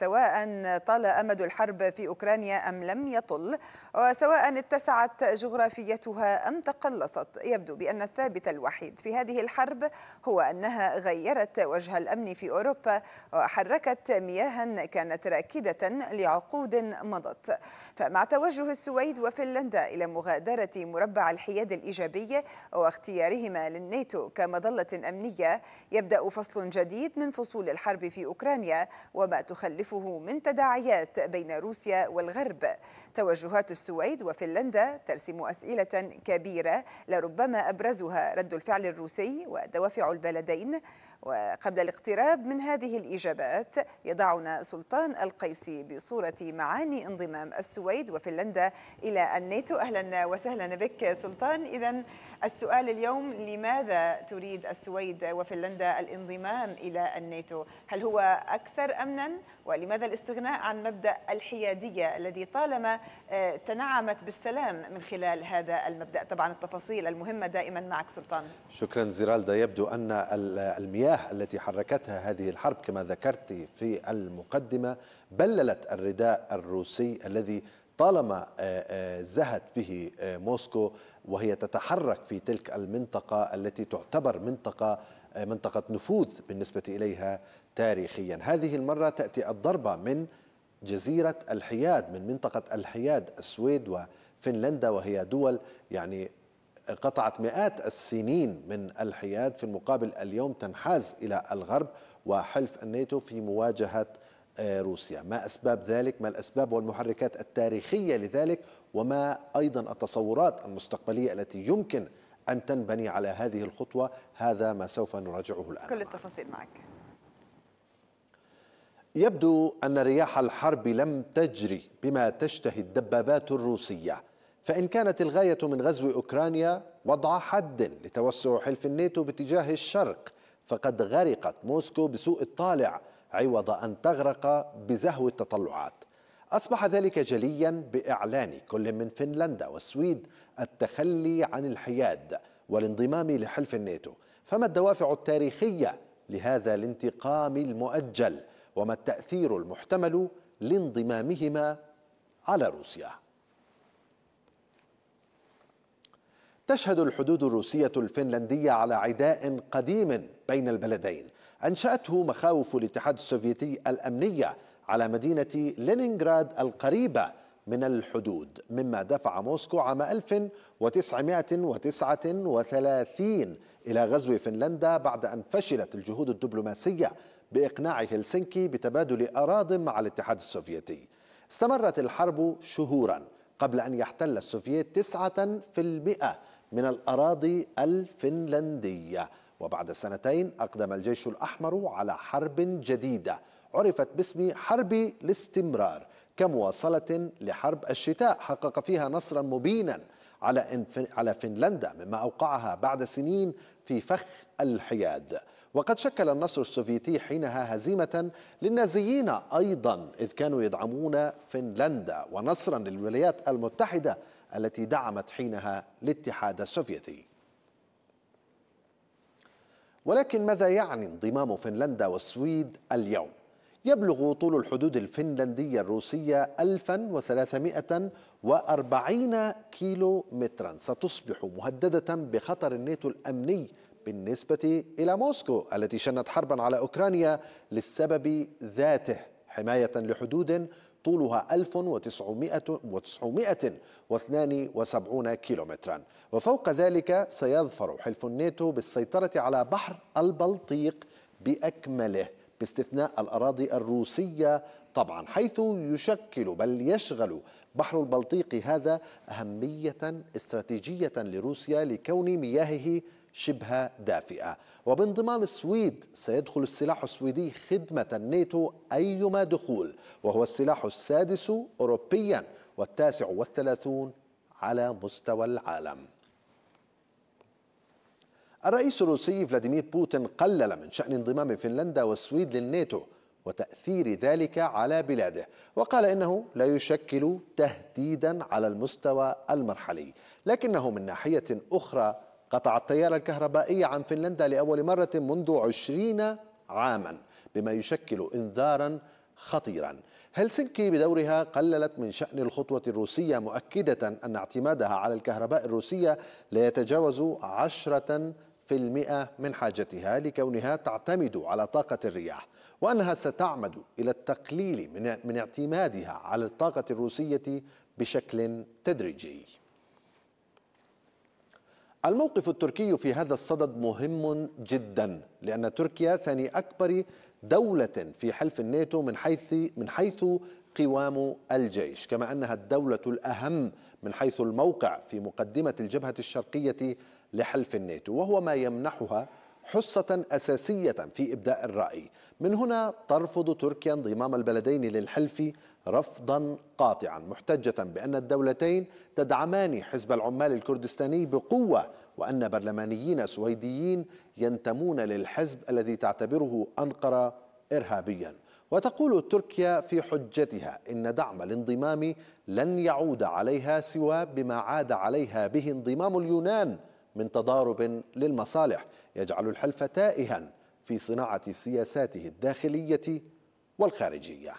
سواء طال أمد الحرب في أوكرانيا أم لم يطل وسواء اتسعت جغرافيتها أم تقلصت يبدو بأن الثابت الوحيد في هذه الحرب هو أنها غيرت وجه الأمن في أوروبا وحركت مياها كانت راكدة لعقود مضت فمع توجه السويد وفنلندا إلى مغادرة مربع الحياد الإيجابي واختيارهما للناتو كمظلة أمنية يبدأ فصل جديد من فصول الحرب في أوكرانيا وما تخلف تعرفه من تداعيات بين روسيا والغرب توجهات السويد وفنلندا ترسم أسئلة كبيرة لربما أبرزها رد الفعل الروسي ودوافع البلدين وقبل الاقتراب من هذه الإجابات يضعنا سلطان القيسي بصورة معاني انضمام السويد وفنلندا إلى الناتو أهلا وسهلا بك سلطان إذا السؤال اليوم لماذا تريد السويد وفنلندا الانضمام إلى الناتو هل هو أكثر أمنا ولماذا الاستغناء عن مبدأ الحيادية الذي طالما آه، تنعمت بالسلام من خلال هذا المبدأ طبعا التفاصيل المهمة دائما معك سلطان شكرا زيرالدا يبدو أن المياه التي حركتها هذه الحرب كما ذكرت في المقدمة بللت الرداء الروسي الذي طالما آه، آه، زهت به موسكو وهي تتحرك في تلك المنطقة التي تعتبر منطقة منطقة نفوذ بالنسبة إليها تاريخيا هذه المرة تأتي الضربة من جزيرة الحياد من منطقة الحياد السويد وفنلندا وهي دول يعني قطعت مئات السنين من الحياد في المقابل اليوم تنحاز إلى الغرب وحلف الناتو في مواجهة آه، روسيا ما أسباب ذلك ما الأسباب والمحركات التاريخية لذلك وما أيضا التصورات المستقبلية التي يمكن أن تنبني على هذه الخطوة هذا ما سوف نراجعه الآن كل التفاصيل معك يبدو أن رياح الحرب لم تجري بما تشتهي الدبابات الروسية فإن كانت الغاية من غزو أوكرانيا وضع حد لتوسع حلف الناتو باتجاه الشرق فقد غرقت موسكو بسوء الطالع عوض أن تغرق بزهو التطلعات أصبح ذلك جليا بإعلان كل من فنلندا والسويد التخلي عن الحياد والانضمام لحلف الناتو فما الدوافع التاريخية لهذا الانتقام المؤجل وما التأثير المحتمل لانضمامهما على روسيا تشهد الحدود الروسية الفنلندية على عداء قديم بين البلدين أنشأته مخاوف الاتحاد السوفيتي الأمنية على مدينة لينينغراد القريبة من الحدود مما دفع موسكو عام 1939 إلى غزو فنلندا بعد أن فشلت الجهود الدبلوماسية بإقناع هلسنكي بتبادل أراضٍ مع الاتحاد السوفيتي استمرت الحرب شهورا قبل أن يحتل السوفيت 9% من الأراضي الفنلندية وبعد سنتين أقدم الجيش الأحمر على حرب جديدة عرفت باسم حرب الاستمرار كمواصلة لحرب الشتاء حقق فيها نصرا مبينا على على فنلندا مما أوقعها بعد سنين في فخ الحياد وقد شكل النصر السوفيتي حينها هزيمة للنازيين أيضا إذ كانوا يدعمون فنلندا ونصرا للولايات المتحدة التي دعمت حينها الاتحاد السوفيتي ولكن ماذا يعني انضمام فنلندا والسويد اليوم؟ يبلغ طول الحدود الفنلندية الروسية 1340 كيلو مترا ستصبح مهددة بخطر الناتو الأمني بالنسبة إلى موسكو التي شنت حربا على أوكرانيا للسبب ذاته حماية لحدود طولها 1972 كيلومترا وفوق ذلك سيظفر حلف الناتو بالسيطرة على بحر البلطيق بأكمله باستثناء الأراضي الروسية طبعا حيث يشكل بل يشغل بحر البلطيق هذا أهمية استراتيجية لروسيا لكون مياهه شبه دافئة وبانضمام السويد سيدخل السلاح السويدي خدمة الناتو أيما دخول وهو السلاح السادس أوروبيا والتاسع والثلاثون على مستوى العالم الرئيس الروسي فلاديمير بوتين قلل من شأن انضمام فنلندا والسويد للناتو وتأثير ذلك على بلاده وقال إنه لا يشكل تهديدا على المستوى المرحلي لكنه من ناحية أخرى قطع التيار الكهربائي عن فنلندا لأول مرة منذ عشرين عاما بما يشكل إنذارا خطيرا هلسنكي بدورها قللت من شأن الخطوة الروسية مؤكدة أن اعتمادها على الكهرباء الروسية لا يتجاوز عشرة في المئة من حاجتها لكونها تعتمد على طاقة الرياح وأنها ستعمد إلى التقليل من اعتمادها على الطاقة الروسية بشكل تدريجي الموقف التركي في هذا الصدد مهم جدا لأن تركيا ثاني أكبر دولة في حلف الناتو من حيث من حيث قوام الجيش كما أنها الدولة الأهم من حيث الموقع في مقدمة الجبهة الشرقية لحلف الناتو وهو ما يمنحها حصة أساسية في إبداء الرأي من هنا ترفض تركيا انضمام البلدين للحلف رفضا قاطعا محتجة بأن الدولتين تدعمان حزب العمال الكردستاني بقوة وأن برلمانيين سويديين ينتمون للحزب الذي تعتبره أنقرة إرهابيا وتقول تركيا في حجتها إن دعم الانضمام لن يعود عليها سوى بما عاد عليها به انضمام اليونان من تضارب للمصالح يجعل الحلف تائها في صناعة سياساته الداخلية والخارجية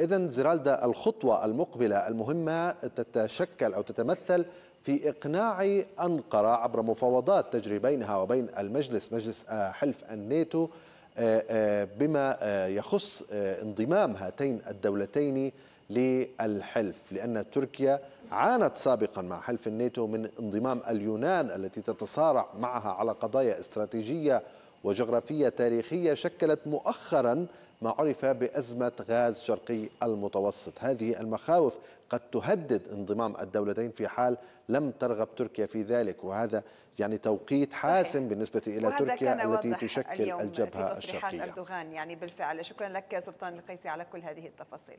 إذا زرالدا الخطوة المقبلة المهمة تتشكل أو تتمثل في إقناع أنقرة عبر مفاوضات تجري بينها وبين المجلس مجلس آه، حلف الناتو آه، آه، بما يخص انضمام هاتين الدولتين للحلف لأن تركيا عانت سابقا مع حلف الناتو من انضمام اليونان التي تتصارع معها على قضايا استراتيجية وجغرافية تاريخية شكلت مؤخرا ما عرف بأزمة غاز شرقي المتوسط هذه المخاوف قد تهدد انضمام الدولتين في حال لم ترغب تركيا في ذلك وهذا يعني توقيت حاسم بالنسبة إلى تركيا التي تشكل الجبهة الشرقية أردوغان يعني بالفعل شكرا لك سلطان القيسي على كل هذه التفاصيل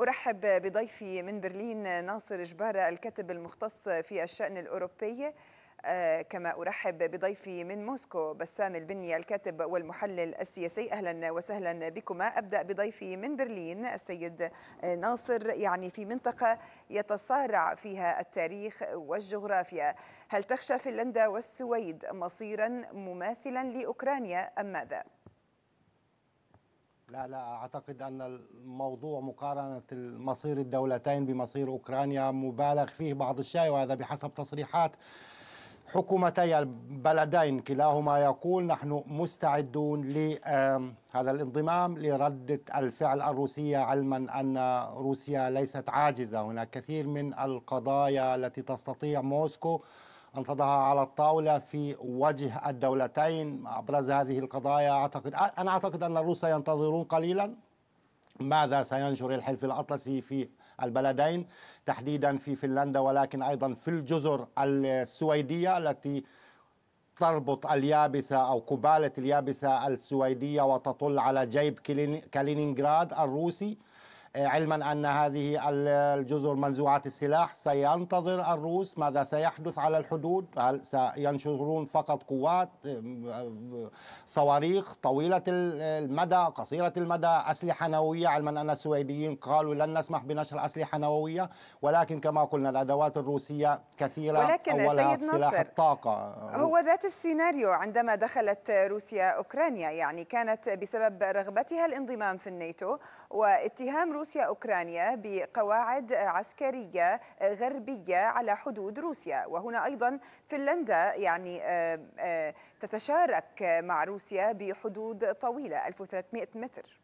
أرحب بضيفي من برلين ناصر جبارة الكاتب المختص في الشأن الأوروبي آه، كما أرحب بضيفي من موسكو بسام البني الكاتب والمحلل السياسي أهلا وسهلا بكما أبدأ بضيفي من برلين السيد آه، ناصر يعني في منطقة يتصارع فيها التاريخ والجغرافيا هل تخشى فنلندا والسويد مصيرا مماثلا لأوكرانيا أم ماذا؟ لا لا اعتقد ان الموضوع مقارنه مصير الدولتين بمصير اوكرانيا مبالغ فيه بعض الشيء وهذا بحسب تصريحات حكومتي البلدين كلاهما يقول نحن مستعدون لهذا الانضمام لردة الفعل الروسية علما أن روسيا ليست عاجزة هناك كثير من القضايا التي تستطيع موسكو أنقضها على الطاولة في وجه الدولتين أبرز هذه القضايا أعتقد أنا أعتقد أن الروس ينتظرون قليلا ماذا سينشر الحلف الأطلسي في البلدين تحديدا في فنلندا ولكن أيضا في الجزر السويدية التي تربط اليابسة أو قبالة اليابسة السويدية وتطل على جيب كالينينغراد الروسي علما أن هذه الجزر منزوعه السلاح سينتظر الروس ماذا سيحدث على الحدود هل سينشرون فقط قوات صواريخ طويلة المدى قصيرة المدى أسلحة نووية علما أن السويديين قالوا لن نسمح بنشر أسلحة نووية ولكن كما قلنا الأدوات الروسية كثيرة ولكن أولها سيد سلاح نصر الطاقة هو ذات السيناريو عندما دخلت روسيا أوكرانيا يعني كانت بسبب رغبتها الانضمام في الناتو واتهام روسيا روسيا أوكرانيا بقواعد عسكرية غربية على حدود روسيا وهنا أيضا فنلندا يعني آه، آه، تتشارك مع روسيا بحدود طويلة 1300 متر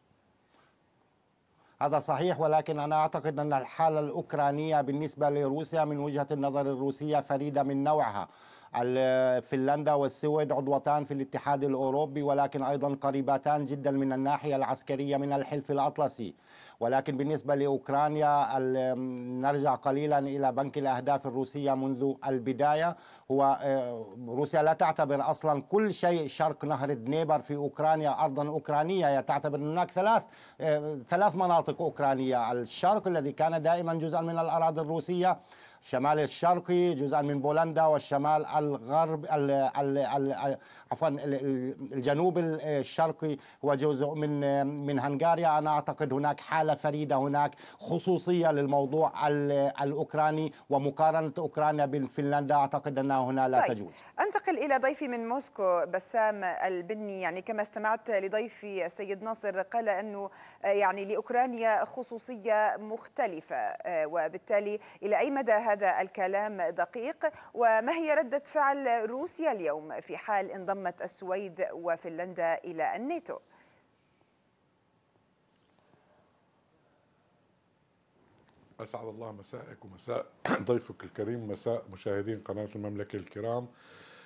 هذا صحيح ولكن أنا أعتقد أن الحالة الأوكرانية بالنسبة لروسيا من وجهة النظر الروسية فريدة من نوعها فنلندا والسويد عضوتان في الاتحاد الأوروبي ولكن أيضا قريبتان جدا من الناحية العسكرية من الحلف الأطلسي ولكن بالنسبة لأوكرانيا نرجع قليلا إلى بنك الأهداف الروسية منذ البداية هو آه، روسيا لا تعتبر أصلا كل شيء شرق نهر دنيبر في أوكرانيا أرضا أوكرانية هي تعتبر هناك ثلاث آه، ثلاث مناطق أوكرانية الشرق الذي كان دائما جزءا من الأراضي الروسية الشمال الشرقي جزءا من بولندا والشمال الغرب عفوا الجنوب الشرقي هو جزء من من هنغاريا انا اعتقد هناك حاله فريده هناك خصوصيه للموضوع الاوكراني ومقارنه اوكرانيا بفنلندا اعتقد انها هنا لا طيب. تجوز انتقل الى ضيفي من موسكو بسام البني يعني كما استمعت لضيفي السيد ناصر قال انه يعني لاوكرانيا خصوصيه مختلفه آه، وبالتالي الى اي مدى هذا الكلام دقيق وما هي ردة فعل روسيا اليوم في حال انضمت السويد وفنلندا إلى الناتو؟ أسعد الله مساءك ومساء ضيفك الكريم مساء مشاهدين قناة المملكة الكرام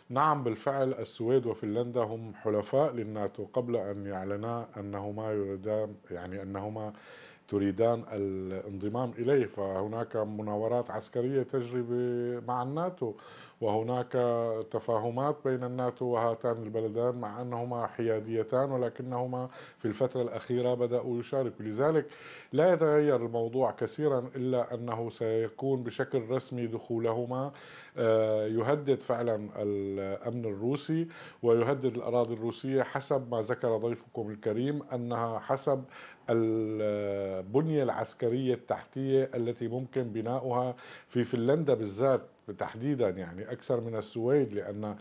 نعم بالفعل السويد وفنلندا هم حلفاء للناتو قبل أن يعلنا أنهما يريدان يعني أنهما تريدان الانضمام إليه فهناك مناورات عسكرية تجري مع الناتو وهناك تفاهمات بين الناتو وهاتان البلدان مع أنهما حياديتان ولكنهما في الفترة الأخيرة بدأوا يشاركوا لذلك لا يتغير الموضوع كثيرا إلا أنه سيكون بشكل رسمي دخولهما آه، يهدد فعلا الأمن الروسي ويهدد الأراضي الروسية حسب ما ذكر ضيفكم الكريم أنها حسب البنية العسكرية التحتية التي ممكن بناؤها في فنلندا بالذات تحديدا يعني اكثر من السويد لان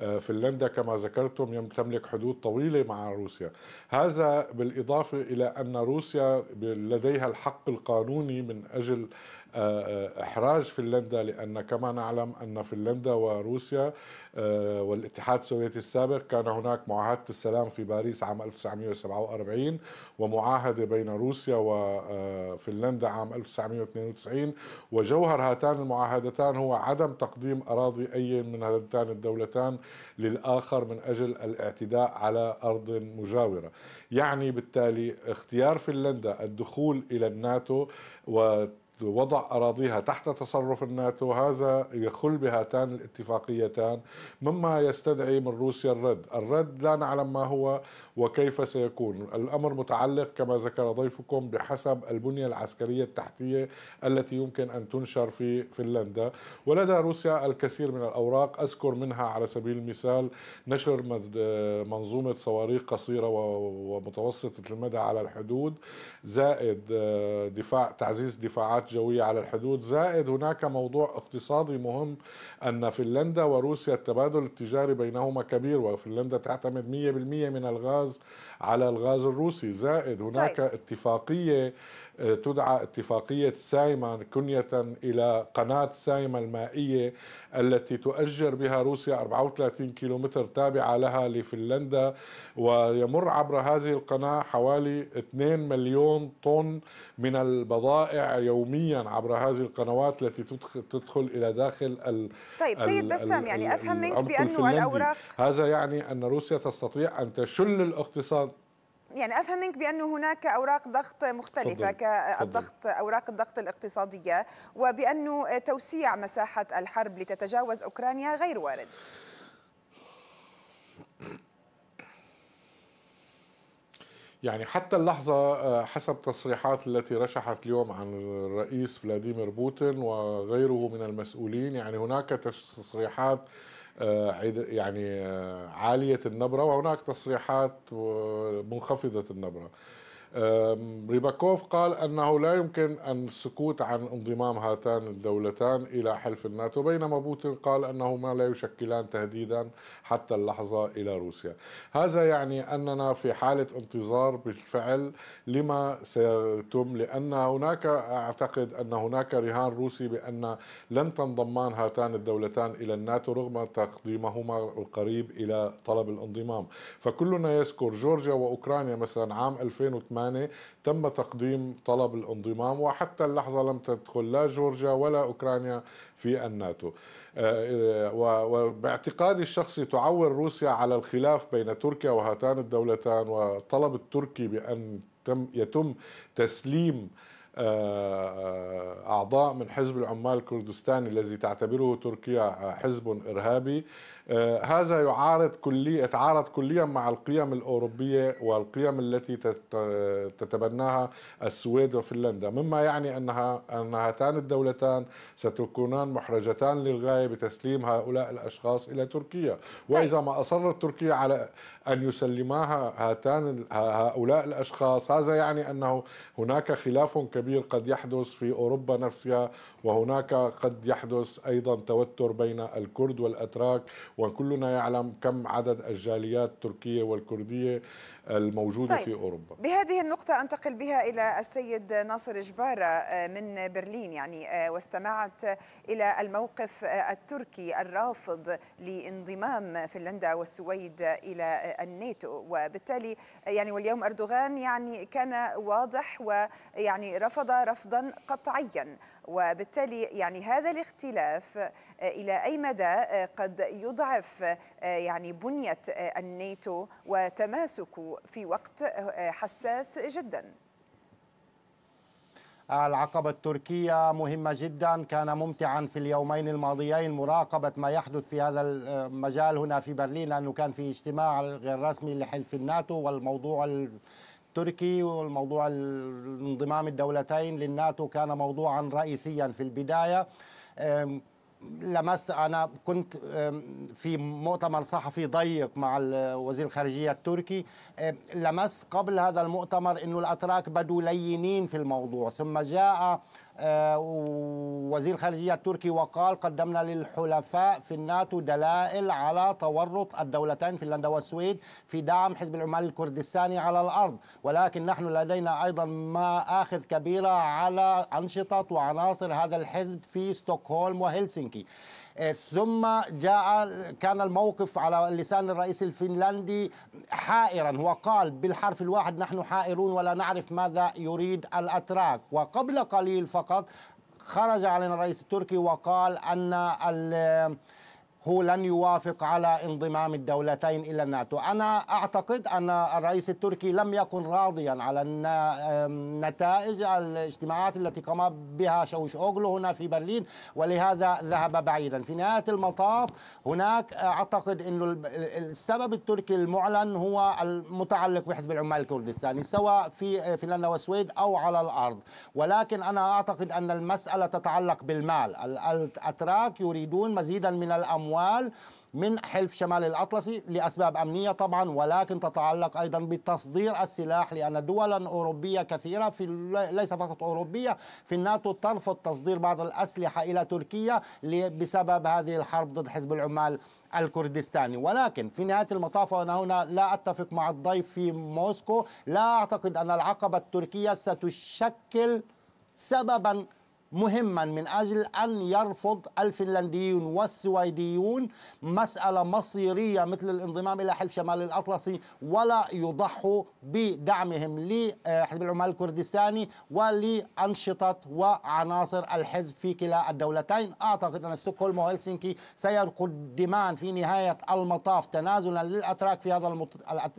آه، فنلندا كما ذكرتم تملك حدود طويله مع روسيا، هذا بالاضافه الى ان روسيا لديها الحق القانوني من اجل آه، آه، إحراج فنلندا لأن كما نعلم أن فنلندا وروسيا آه، والاتحاد السوفيتي السابق كان هناك معاهدة السلام في باريس عام 1947 ومعاهدة بين روسيا وفنلندا عام 1992 وجوهر هاتان المعاهدتان هو عدم تقديم أراضي أي من هاتان الدولتان للآخر من أجل الاعتداء على أرض مجاورة يعني بالتالي اختيار فنلندا الدخول إلى الناتو و وضع أراضيها تحت تصرف الناتو هذا يخل بهاتان الاتفاقيتان مما يستدعي من روسيا الرد الرد لا نعلم ما هو وكيف سيكون الأمر متعلق كما ذكر ضيفكم بحسب البنية العسكرية التحتية التي يمكن أن تنشر في فنلندا ولدى روسيا الكثير من الأوراق أذكر منها على سبيل المثال نشر منظومة صواريخ قصيرة ومتوسطة المدى على الحدود زائد آه، دفاع تعزيز دفاعات جوية على الحدود زائد هناك موضوع اقتصادي مهم أن فنلندا وروسيا التبادل التجاري بينهما كبير وفنلندا تعتمد 100% من الغاز على الغاز الروسي زائد هناك طيب. اتفاقية تدعى اتفاقية سايما كنية إلى قناة سايما المائية التي تؤجر بها روسيا 34 كيلومتر تابعة لها لفنلندا ويمر عبر هذه القناة حوالي 2 مليون طن من البضائع يوميا عبر هذه القنوات التي تدخل إلى داخل ال طيب سيد بسام يعني أفهم منك بأنه الأوراق هذا يعني أن روسيا تستطيع أن تشل الاقتصاد يعني افهمك بانه هناك اوراق ضغط مختلفه كالضغط اوراق الضغط الاقتصاديه وبانه توسيع مساحه الحرب لتتجاوز اوكرانيا غير وارد. يعني حتى اللحظة آه، حسب تصريحات التي رشحت اليوم عن الرئيس فلاديمير بوتين وغيره من المسؤولين يعني هناك تصريحات آه، يعني آه، عالية النبرة وهناك تصريحات منخفضة النبرة ريباكوف قال أنه لا يمكن السكوت عن انضمام هاتان الدولتان إلى حلف الناتو بينما بوتين قال أنهما لا يشكلان تهديدا حتى اللحظة إلى روسيا هذا يعني أننا في حالة انتظار بالفعل لما سيتم لأن هناك أعتقد أن هناك رهان روسي بأن لن تنضمان هاتان الدولتان إلى الناتو رغم تقديمهما القريب إلى طلب الانضمام فكلنا يذكر جورجيا وأوكرانيا مثلا عام 2008 البرلماني تم تقديم طلب الانضمام وحتى اللحظة لم تدخل لا جورجيا ولا أوكرانيا في الناتو آه، آه، وباعتقادي الشخصي تعول روسيا على الخلاف بين تركيا وهاتان الدولتان والطلب التركي بأن يتم تسليم آه، أعضاء من حزب العمال الكردستاني الذي تعتبره تركيا حزب إرهابي آه، هذا يعارض كلي يتعارض كليا مع القيم الاوروبيه والقيم التي تتبناها السويد وفنلندا، مما يعني انها ان هاتان الدولتان ستكونان محرجتان للغايه بتسليم هؤلاء الاشخاص الى تركيا، طيب. واذا ما اصرت تركيا على ان يسلماها هاتان هؤلاء الاشخاص، هذا يعني انه هناك خلاف كبير قد يحدث في اوروبا نفسها وهناك قد يحدث ايضا توتر بين الكرد والاتراك وكلنا يعلم كم عدد الجاليات التركية والكردية الموجودة طيب. في أوروبا بهذه النقطة أنتقل بها إلى السيد ناصر جبارة آه، من برلين يعني آه، واستمعت إلى الموقف آه، التركي الرافض لانضمام فنلندا والسويد إلى الناتو وبالتالي يعني واليوم أردوغان يعني كان واضح ويعني رفض رفضا قطعيا وبالتالي يعني هذا الاختلاف إلى أي مدى قد يضعف يعني بنية الناتو وتماسك في وقت آه، حساس جداً العقبة التركية مهمة جدا كان ممتعا في اليومين الماضيين مراقبة ما يحدث في هذا المجال آه، هنا في برلين لأنه كان في اجتماع غير رسمي لحلف الناتو والموضوع التركي والموضوع انضمام الدولتين للناتو كان موضوعا رئيسيا في البداية لمست انا كنت في مؤتمر صحفي ضيق مع وزير الخارجيه التركي لمست قبل هذا المؤتمر انه الاتراك بدوا لينين في الموضوع ثم جاء آه، وزير الخارجية التركي وقال قدمنا للحلفاء في الناتو دلائل على تورط الدولتين فنلندا والسويد في دعم حزب العمال الكردستاني على الأرض ولكن نحن لدينا أيضا ما آخذ كبيرة على أنشطة وعناصر هذا الحزب في ستوكهولم وهلسنكي آه، ثم جاء كان الموقف على لسان الرئيس الفنلندي حائرا وقال بالحرف الواحد نحن حائرون ولا نعرف ماذا يريد الأتراك وقبل قليل فقط خرج علينا الرئيس التركي وقال أن هو لن يوافق على انضمام الدولتين الى الناتو، انا اعتقد ان الرئيس التركي لم يكن راضيا على نتائج الاجتماعات التي قام بها شوش اوغلو هنا في برلين ولهذا ذهب بعيدا، في نهايه المطاف هناك اعتقد انه السبب التركي المعلن هو المتعلق بحزب العمال الكردستاني سواء في فنلندا والسويد او على الارض، ولكن انا اعتقد ان المساله تتعلق بالمال، الاتراك يريدون مزيدا من الاموال الأموال من حلف شمال الأطلسي لأسباب أمنية طبعا ولكن تتعلق أيضا بتصدير السلاح لأن دولا أوروبية كثيرة في ليس فقط أوروبية في الناتو ترفض تصدير بعض الأسلحة إلى تركيا بسبب هذه الحرب ضد حزب العمال الكردستاني ولكن في نهاية المطاف وأنا هنا لا أتفق مع الضيف في موسكو لا أعتقد أن العقبة التركية ستشكل سببا مهما من أجل أن يرفض الفنلنديون والسويديون مسألة مصيرية مثل الانضمام إلى حلف شمال الأطلسي ولا يضحوا بدعمهم لحزب العمال الكردستاني ولأنشطة وعناصر الحزب في كلا الدولتين أعتقد أن ستوكهولم وهلسنكي سيقدمان في نهاية المطاف تنازلا للأتراك في هذا المط...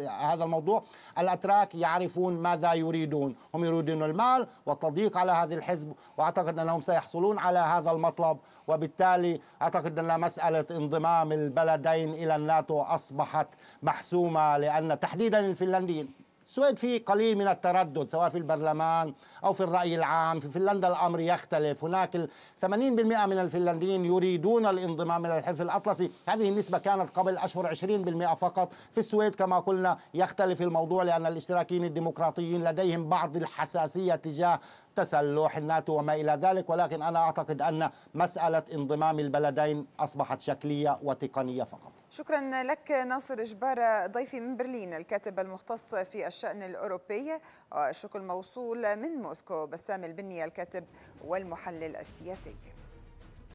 هذا الموضوع الأتراك يعرفون ماذا يريدون هم يريدون المال والتضييق على هذا الحزب وأعتقد أنهم سيحصلون على هذا المطلب وبالتالي أعتقد أن مسألة انضمام البلدين إلى الناتو أصبحت محسومة لأن تحديدا الفنلنديين السويد في قليل من التردد سواء في البرلمان أو في الرأي العام في فنلندا الأمر يختلف هناك 80% من الفنلنديين يريدون الانضمام إلى الحلف الأطلسي هذه النسبة كانت قبل أشهر 20% فقط في السويد كما قلنا يختلف الموضوع لأن الاشتراكيين الديمقراطيين لديهم بعض الحساسية تجاه التسلح الناتو وما إلى ذلك ولكن أنا أعتقد أن مسألة انضمام البلدين أصبحت شكلية وتقنية فقط شكرا لك ناصر إجبارة ضيفي من برلين الكاتب المختص في الشأن الأوروبي الشكر آه، موصول من موسكو بسام البني الكاتب والمحلل السياسي